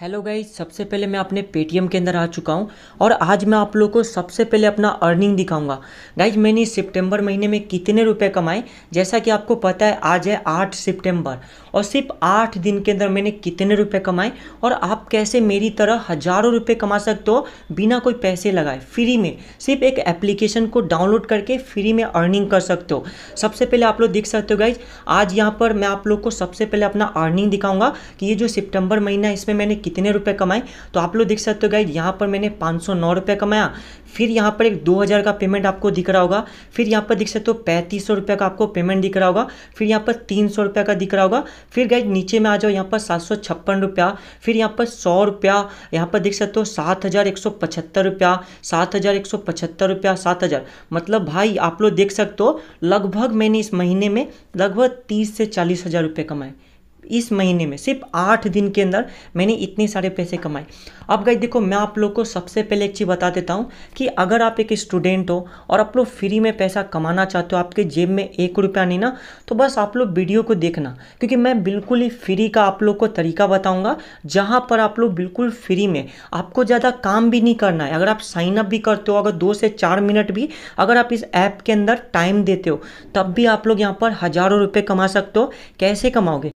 hello guys सबसे पहले मैं अपने पेटीएम के अंदर आ चुका हूँ और आज मैं आप लोगों को सबसे पहले अपना अर्निंग दिखाऊंगा गाइज मैंने सितंबर महीने में कितने रुपए कमाए जैसा कि आपको पता है आज है आठ सितंबर और सिर्फ आठ दिन के अंदर मैंने कितने रुपए कमाए और आप कैसे मेरी तरह हज़ारों रुपये कमा सकते हो बिना कोई पैसे लगाए फ्री में सिर्फ एक एप्लीकेशन को डाउनलोड करके फ्री में अर्निंग कर सकते हो सबसे पहले आप लोग देख सकते हो गाइज आज यहाँ पर मैं आप लोग को सबसे पहले अपना अर्निंग दिखाऊँगा कि ये जो सितम्बर महीना है इसमें मैंने कितने रुपए कमाए तो आप लोग देख सकते हो गाइज यहाँ पर मैंने पाँच सौ नौ रुपये कमाया फिर यहाँ पर एक दो हज़ार का पेमेंट आपको दिख रहा होगा फिर यहाँ पर देख सकते हो पैंतीस सौ रुपये का आपको पेमेंट दिख रहा होगा फिर यहाँ पर तीन सौ रुपये का दिख रहा होगा फिर गाइज नीचे में आ जाओ यहाँ पर सात सौ छप्पन रुपया फिर यहाँ पर सौ रुपया यहाँ पर देख सकते हो सात हज़ार एक सौ पचहत्तर रुपया सात हज़ार एक सौ पचहत्तर रुपया सात हज़ार मतलब भाई आप लोग देख सकते हो लगभग मैंने इस महीने में लगभग तीस से चालीस हज़ार रुपये कमाए इस महीने में सिर्फ आठ दिन के अंदर मैंने इतने सारे पैसे कमाए अब गई देखो मैं आप लोग को सबसे पहले एक चीज़ बता देता हूँ कि अगर आप एक स्टूडेंट हो और आप लोग फ्री में पैसा कमाना चाहते हो आपके जेब में एक रुपया नहीं ना तो बस आप लोग वीडियो को देखना क्योंकि मैं बिल्कुल ही फ्री का आप लोग को तरीका बताऊँगा जहाँ पर आप लोग बिल्कुल फ्री में आपको ज़्यादा काम भी नहीं करना है अगर आप साइनअप भी करते हो अगर दो से चार मिनट भी अगर आप इस ऐप के अंदर टाइम देते हो तब भी आप लोग यहाँ पर हज़ारों रुपये कमा सकते हो कैसे कमाओगे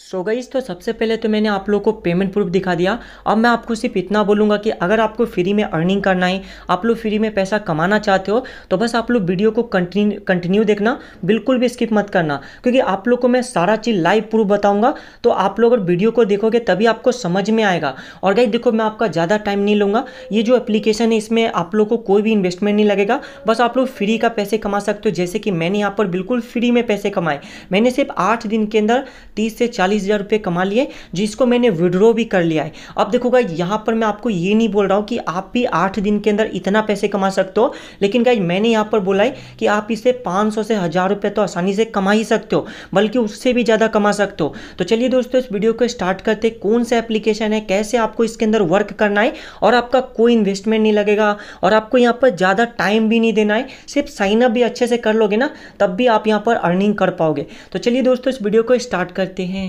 सो so गईज तो सबसे पहले तो मैंने आप लोग को पेमेंट प्रूफ दिखा दिया अब मैं आपको सिर्फ इतना बोलूँगा कि अगर आपको फ्री में अर्निंग करना है आप लोग फ्री में पैसा कमाना चाहते हो तो बस आप लोग वीडियो को कंटिन्यू कंटिन्यू देखना बिल्कुल भी स्किप मत करना क्योंकि आप लोग को मैं सारा चीज़ लाइव प्रूफ बताऊँगा तो आप लोग अगर वीडियो को देखोगे तभी आपको समझ में आएगा और गई देखो मैं आपका ज़्यादा टाइम नहीं लूँगा ये जो एप्लीकेशन है इसमें आप लोग को कोई भी इन्वेस्टमेंट नहीं लगेगा बस आप लोग फ्री का पैसे कमा सकते हो जैसे कि मैंने यहाँ पर बिल्कुल फ्री में पैसे कमाए मैंने सिर्फ आठ दिन के अंदर तीस से चालीस चालीस हज़ार रुपये कमा लिए जिसको मैंने विड्रॉ भी कर लिया है अब देखो गाइज यहाँ पर मैं आपको ये नहीं बोल रहा हूँ कि आप भी आठ दिन के अंदर इतना पैसे कमा सकते हो लेकिन गाइज मैंने यहाँ पर बोला है कि आप इसे पाँच सौ से हज़ार रुपये तो आसानी से कमा ही सकते हो बल्कि उससे भी ज़्यादा कमा सकते हो तो चलिए दोस्तों इस वीडियो को स्टार्ट करते कौन सा एप्लीकेशन है कैसे आपको इसके अंदर वर्क करना है और आपका कोई इन्वेस्टमेंट नहीं लगेगा और आपको यहाँ पर ज़्यादा टाइम भी नहीं देना है सिर्फ साइनअप भी अच्छे से कर लोगे ना तब भी आप यहाँ पर अर्निंग कर पाओगे तो चलिए दोस्तों इस वीडियो को स्टार्ट करते हैं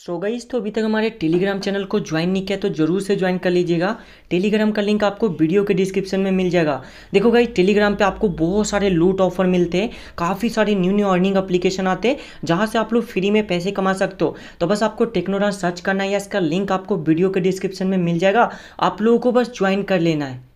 सो so तो अभी तक हमारे टेलीग्राम चैनल को ज्वाइन नहीं किया तो जरूर से ज्वाइन कर लीजिएगा टेलीग्राम का लिंक आपको वीडियो के डिस्क्रिप्शन में मिल जाएगा देखो गाइस टेलीग्राम पे आपको बहुत सारे लूट ऑफर मिलते हैं काफ़ी सारे न्यू न्यू अर्निंग एप्लीकेशन आते हैं जहाँ से आप लोग फ्री में पैसे कमा सकते हो तो बस आपको टेक्नोरान सर्च करना है या इसका लिंक आपको वीडियो के डिस्क्रिप्शन में मिल जाएगा आप लोगों को बस ज्वाइन कर लेना है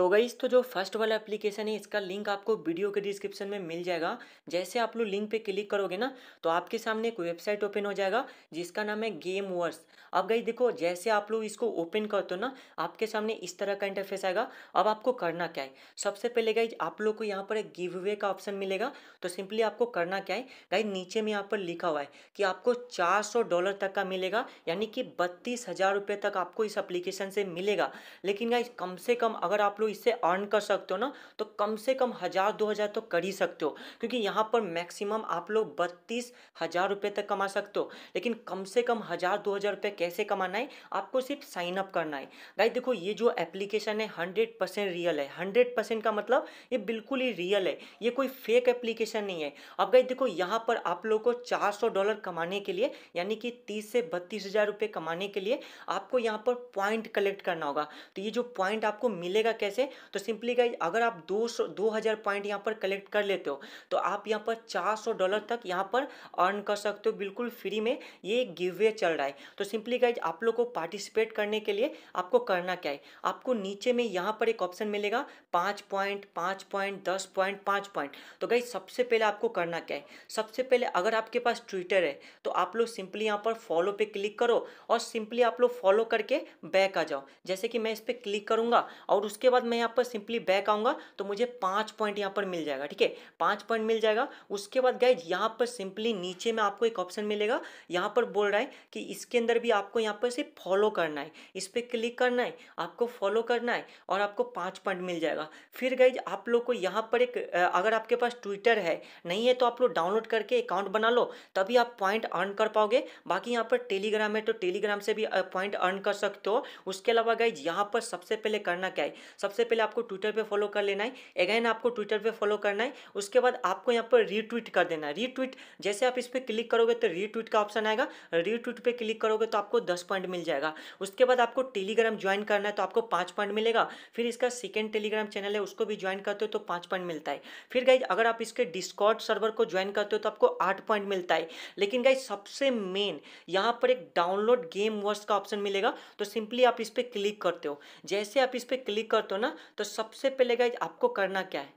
सो so गईस तो जो फर्स्ट वाला एप्लीकेशन है इसका लिंक आपको वीडियो के डिस्क्रिप्शन में मिल जाएगा जैसे आप लोग लिंक पे क्लिक करोगे ना तो आपके सामने एक वेबसाइट ओपन हो जाएगा जिसका नाम है गेम वर्स अब गई देखो जैसे आप लोग इसको ओपन करते हो ना आपके सामने इस तरह का इंटरफेस आएगा अब आपको करना क्या है सबसे पहले गाइज आप लोग को यहाँ पर एक गिव अवे का ऑप्शन मिलेगा तो सिंपली आपको करना क्या है गाइज नीचे में यहाँ पर लिखा हुआ है कि आपको चार डॉलर तक का मिलेगा यानी कि बत्तीस हज़ार तक आपको इस अप्लीकेशन से मिलेगा लेकिन गाइज कम से कम अगर आप लोग इससे अर्न कर सकते हो ना तो कम से कम हज़ार दो हज़ार तो कर ही सकते हो क्योंकि यहाँ पर मैक्सिमम आप लोग बत्तीस हज़ार रुपये तक कमा सकते हो लेकिन कम से कम हज़ार दो हज़ार रुपये कैसे कमाना है आपको सिर्फ साइन अप करना है गाइज देखो ये जो एप्लीकेशन है हंड्रेड परसेंट रियल है हंड्रेड परसेंट का मतलब ये बिल्कुल ही रियल है ये कोई फेक एप्लीकेशन नहीं है अब गाइज देखो यहाँ पर आप लोग को चार सौ डॉलर कमाने के लिए यानी कि तीस से बत्तीस हज़ार रुपये कमाने के लिए आपको यहाँ पर पॉइंट कलेक्ट करना होगा तो ये जो पॉइंट आपको मिलेगा कैसे से तो सिंपली गाइज अगर आप दो सौ दो हज़ार पॉइंट यहाँ पर कलेक्ट कर लेते हो तो आप यहाँ पर चार सौ डॉलर तक यहाँ पर अर्न कर सकते हो बिल्कुल फ्री में ये गिव वे चल रहा है तो सिंपली गाइज आप लोग को पार्टिसिपेट करने के लिए आपको करना क्या है आपको नीचे में यहाँ पर एक ऑप्शन मिलेगा पाँच पॉइंट पाँच पॉइंट दस पॉइंट पाँच पॉइंट तो गाइज सबसे पहले आपको करना क्या है सबसे पहले अगर आपके पास ट्विटर है तो आप लोग सिंपली यहाँ पर फॉलो पर क्लिक करो और सिंपली आप लोग फॉलो करके बैक आ जाओ जैसे कि मैं इस पर क्लिक करूँगा और उसके बाद बाद मैं यहाँ पर सिंपली बैक आऊँगा तो मुझे पाँच पॉइंट यहाँ पर मिल जाएगा ठीक है पाँच पॉइंट मिल जाएगा उसके बाद गाइज यहाँ पर सिंपली नीचे में आपको एक ऑप्शन मिलेगा यहाँ पर बोल रहा है कि इसके अंदर भी आपको यहाँ पर सिर्फ फॉलो करना है इस पर क्लिक करना है आपको फॉलो करना है और आपको पाँच पॉइंट मिल जाएगा फिर गाइज आप लोग को यहाँ पर एक अगर आपके पास ट्विटर है नहीं है तो आप लोग डाउनलोड करके अकाउंट बना लो तभी आप पॉइंट अर्न कर पाओगे बाकी यहाँ पर टेलीग्राम है तो टेलीग्राम से भी पॉइंट अर्न कर सकते हो उसके अलावा गाइज यहाँ पर सबसे पहले करना क्या है सबसे पहले आपको ट्विटर पे फॉलो कर लेना है अगेन आपको ट्विटर पे फॉलो करना है उसके बाद आपको यहाँ पर रीट्वीट कर देना है रीट्वीट जैसे आप इस पर क्लिक करोगे तो रीट्वीट का ऑप्शन आएगा रीट्वीट पर क्लिक करोगे तो आपको दस पॉइंट मिल जाएगा उसके बाद आपको टेलीग्राम ज्वाइन करना है तो आपको पाँच पॉइंट मिलेगा फिर इसका सेकेंड टेलीग्राम चैनल है उसको भी ज्वाइन करते हो तो पाँच पॉइंट मिलता है फिर गाइज अगर आप इसके डिस्कॉट सर्वर को ज्वाइन करते हो तो आपको आठ पॉइंट मिलता है लेकिन गाइज सबसे मेन यहाँ पर एक डाउनलोड गेम वर्स का ऑप्शन मिलेगा तो सिंपली आप इस पर क्लिक करते हो जैसे आप इस पर क्लिक करते हो ना तो सबसे पहले गाइज आपको करना क्या है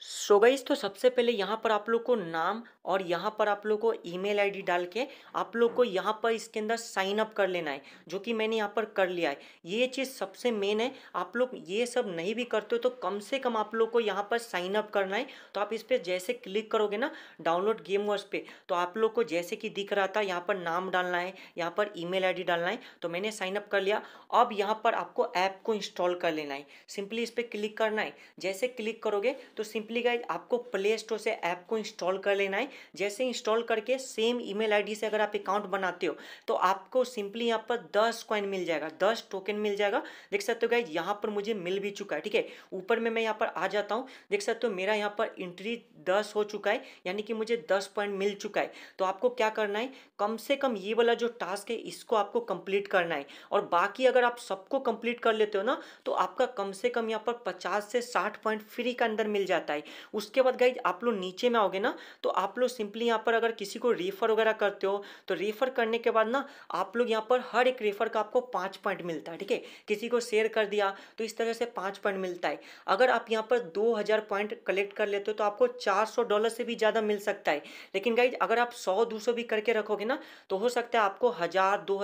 सो so तो सबसे पहले यहाँ पर आप लोग को नाम और यहाँ पर आप लोग को ईमेल आईडी डाल के आप लोग को यहाँ पर इसके अंदर साइन अप कर लेना है जो कि मैंने यहाँ पर कर लिया है ये चीज़ सबसे मेन है आप लोग ये सब नहीं भी करते हो तो कम से कम आप लोग को यहाँ पर साइन अप करना है तो आप इस पर जैसे क्लिक करोगे ना डाउनलोड गेम वर्स पे तो आप लोग को जैसे कि दिख रहा था यहाँ पर नाम डालना है यहाँ पर ई मेल डालना है तो मैंने साइन अप कर लिया अब यहाँ पर आपको ऐप को इंस्टॉल कर लेना है सिंपली इस पर क्लिक करना है जैसे क्लिक करोगे तो सिंपली सिंपली गाइज आपको प्ले स्टोर से ऐप को इंस्टॉल कर लेना है जैसे इंस्टॉल करके सेम ईमेल आईडी से अगर आप अकाउंट बनाते हो तो आपको सिंपली यहाँ पर दस कॉइन मिल जाएगा दस टोकन मिल जाएगा देख सकते हो गाइज यहाँ पर मुझे मिल भी चुका है ठीक है ऊपर में मैं यहाँ पर आ जाता हूँ देख सकते हो मेरा यहाँ पर एंट्री दस हो चुका है यानी कि मुझे दस पॉइंट मिल चुका है तो आपको क्या करना है कम से कम ये वाला जो टास्क है इसको आपको कंप्लीट करना है और बाकी अगर आप सबको कंप्लीट कर लेते हो ना तो आपका कम से कम यहाँ पर पचास से साठ पॉइंट फ्री का अंदर मिल जाता है जाए उसके बाद गाइज आप लोग नीचे में आओगे ना तो आप लोग सिंपली यहाँ पर अगर किसी को रेफर वगैरह करते हो तो रेफर करने के बाद ना आप लोग यहाँ पर हर एक रेफर का आपको पाँच पॉइंट मिलता है ठीक है किसी को शेयर कर दिया तो इस तरह से पाँच पॉइंट मिलता है अगर आप यहाँ पर दो पॉइंट कलेक्ट कर लेते हो तो आपको चार डॉलर से भी ज़्यादा मिल सकता है लेकिन गाइज अगर आप सौ दो भी करके रखोगे ना तो हो सकता है आपको हज़ार दो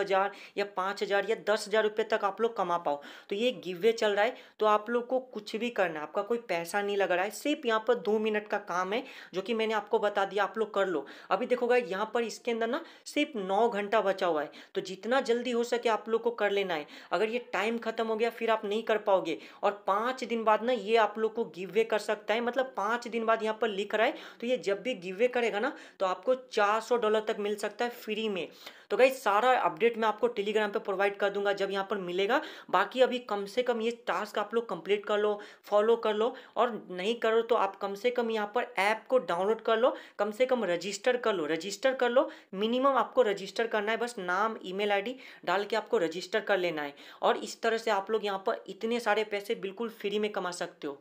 या पाँच या दस हज़ार तक आप लोग कमा पाओ तो ये गिवे चल रहा है तो आप लोग को कुछ भी करना आपका कोई पैसा नहीं लग रहा है सिर्फ सिर्फ यहाँ पर दो मिनट का काम है जो कि मैंने आपको बता दिया आप लोग कर लो अभी देखोगा यहाँ पर इसके अंदर ना सिर्फ नौ घंटा बचा हुआ है तो जितना जल्दी हो सके आप लोग को कर लेना है अगर ये टाइम खत्म हो गया फिर आप नहीं कर पाओगे और पाँच दिन बाद ना ये आप लोग को गिव वे कर सकता है मतलब पाँच दिन बाद यहाँ पर लिख रहा है तो ये जब भी गिव वे करेगा ना तो आपको चार डॉलर तक मिल सकता है फ्री में तो गाइज सारा अपडेट मैं आपको टेलीग्राम पर प्रोवाइड कर दूंगा जब यहाँ पर मिलेगा बाकी अभी कम से कम ये टास्क आप लोग कंप्लीट कर लो फॉलो कर लो और नहीं करो तो आप कम से कम यहाँ पर ऐप को डाउनलोड कर लो कम से कम रजिस्टर कर लो रजिस्टर कर लो मिनिमम आपको रजिस्टर करना है बस नाम ईमेल आईडी डाल के आपको रजिस्टर कर लेना है और इस तरह से आप लोग यहाँ पर इतने सारे पैसे बिल्कुल फ्री में कमा सकते हो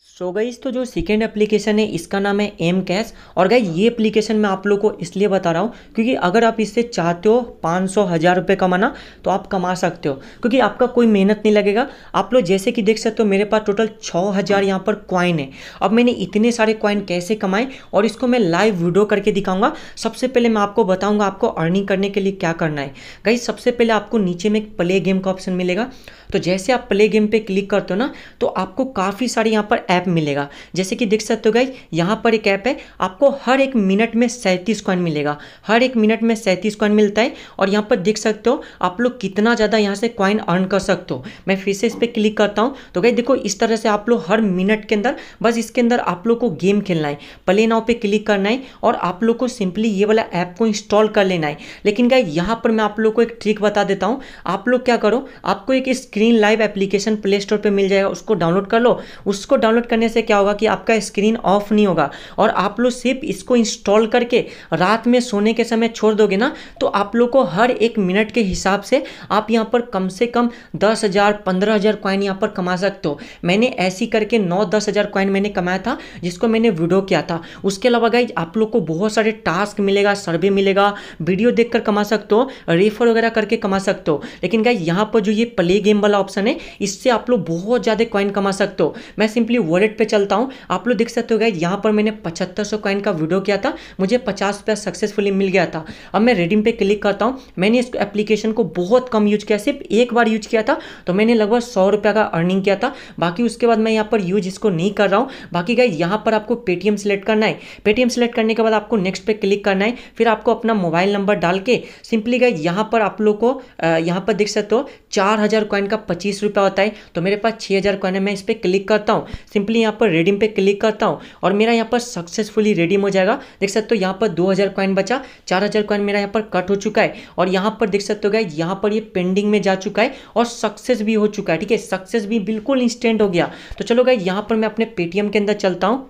सो so गईज तो जो सेकेंड एप्लीकेशन है इसका नाम है एम कैश और गाइज ये एप्लीकेशन मैं आप लोग को इसलिए बता रहा हूँ क्योंकि अगर आप इससे चाहते हो पाँच सौ हज़ार रुपये कमाना तो आप कमा सकते हो क्योंकि आपका कोई मेहनत नहीं लगेगा आप लोग जैसे कि देख सकते हो मेरे पास टोटल छः हज़ार यहाँ पर क्वाइन है अब मैंने इतने सारे क्वाइन कैसे कमाए और इसको मैं लाइव वीडियो करके दिखाऊंगा सबसे पहले मैं आपको बताऊँगा आपको अर्निंग करने के लिए क्या करना है गाइज सबसे पहले आपको नीचे में एक प्ले गेम का ऑप्शन मिलेगा तो जैसे आप प्ले गेम पे क्लिक करते हो ना तो आपको काफ़ी सारे यहाँ पर ऐप मिलेगा जैसे कि देख सकते हो गई यहाँ पर एक ऐप है आपको हर एक मिनट में सैंतीस कॉइन मिलेगा हर एक मिनट में सैंतीस कॉइन मिलता है और यहाँ पर देख सकते हो आप लोग कितना ज़्यादा यहाँ से कॉइन अर्न कर सकते हो मैं फिर से इस पर क्लिक करता हूँ तो गई देखो इस तरह से आप लोग हर मिनट के अंदर बस इसके अंदर आप लोग को गेम खेलना है प्ले नाव पे क्लिक करना है और आप लोग को सिंपली ये वाला ऐप को इंस्टॉल कर लेना है लेकिन गाई यहाँ पर मैं आप लोग को एक ट्रिक बता देता हूँ आप लोग क्या करो आपको एक screen screen live application Play Store पर मिल जाएगा उसको डाउनलोड कर लो उसको डाउनलोड करने से क्या होगा कि आपका स्क्रीन ऑफ नहीं होगा और आप लोग सिर्फ इसको इंस्टॉल करके रात में सोने के समय छोड़ दोगे ना तो आप लोग को हर एक मिनट के हिसाब से आप यहाँ पर कम से कम दस हज़ार पंद्रह हज़ार क्वाइन यहाँ पर कमा सकते हो मैंने ऐसी करके नौ दस हज़ार क्वाइन मैंने कमाया था जिसको मैंने वीडियो किया था उसके अलावा गाइज आप लोग को बहुत सारे टास्क मिलेगा सर्वे मिलेगा वीडियो देखकर कमा सकते हो रेफर वगैरह करके कमा सकते हो लेकिन गाइज यहाँ पर जो ये प्ले गेम वाला ऑप्शन है इससे आप लोग बहुत ज़्यादा कॉइन कमा सकते हो मैं सिंपली वॉलेट पे चलता हूँ आप लोग देख सकते हो गए यहाँ पर मैंने पचहत्तर सौ कॉइन का वीडियो किया था मुझे पचास रुपया सक्सेसफुली मिल गया था अब मैं रेडीम पे क्लिक करता हूँ मैंने इस एप्लीकेशन को बहुत कम यूज किया सिर्फ एक बार यूज किया था तो मैंने लगभग सौ रुपया का अर्निंग किया था बाकी उसके बाद मैं यहाँ पर यूज इसको नहीं कर रहा हूँ बाकी गए यहाँ पर आपको पेटीएम सेलेक्ट करना है पेटीएम सेलेक्ट करने के बाद आपको नेक्स्ट पे क्लिक करना है फिर आपको अपना मोबाइल नंबर डाल के सिंपली गए यहाँ पर आप लोग को यहाँ पर देख सकते हो चार हज़ार कॉइन का का पच्चीस रुपया होता है तो मेरे पास छः हज़ार कॉइन है मैं इस पर क्लिक करता हूँ सिंपली यहाँ पर रेडीम पे क्लिक करता हूँ और मेरा यहाँ पर सक्सेसफुली रेडीम हो जाएगा देख सकते हो यहाँ पर दो हज़ार कॉइन बचा चार हज़ार कॉइन मेरा यहाँ पर कट हो चुका है और यहाँ पर देख सकते हो गए यहाँ पर ये यह पेंडिंग में जा चुका है और सक्सेस भी हो चुका है ठीक है सक्सेस भी बिल्कुल इंस्टेंट हो गया तो चलो गए यहाँ पर मैं अपने पेटीएम के अंदर चलता हूँ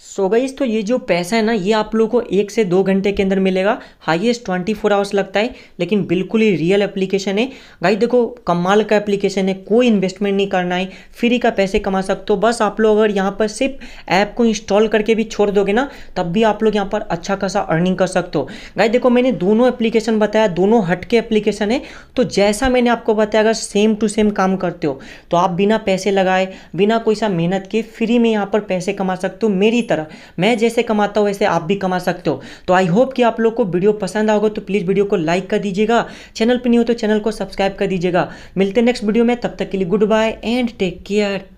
सो so गईज तो ये जो पैसा है ना ये आप लोगों को एक से दो घंटे के अंदर मिलेगा हाईएस्ट ट्वेंटी फोर आवर्स लगता है लेकिन बिल्कुल ही रियल एप्लीकेशन है गाइज देखो कमाल का एप्लीकेशन है कोई इन्वेस्टमेंट नहीं करना है फ्री का पैसे कमा सकते हो बस आप लोग अगर यहाँ पर सिर्फ ऐप को इंस्टॉल करके भी छोड़ दोगे ना तब भी आप लोग यहाँ पर अच्छा खासा अर्निंग कर सकते हो गाइज देखो मैंने दोनों एप्लीकेशन बताया दोनों हटके एप्लीकेशन है तो जैसा मैंने आपको बताया अगर सेम टू सेम काम करते हो तो आप बिना पैसे लगाए बिना कोई सा मेहनत के फ्री में यहाँ पर पैसे कमा सकते हो मेरी तरह मैं जैसे कमाता हूँ वैसे आप भी कमा सकते हो तो आई होप कि आप लोग को वीडियो पसंद आओगे तो प्लीज़ वीडियो को लाइक कर दीजिएगा चैनल पर नहीं हो तो चैनल को सब्सक्राइब कर दीजिएगा मिलते नेक्स्ट वीडियो में तब तक के लिए goodbye and take care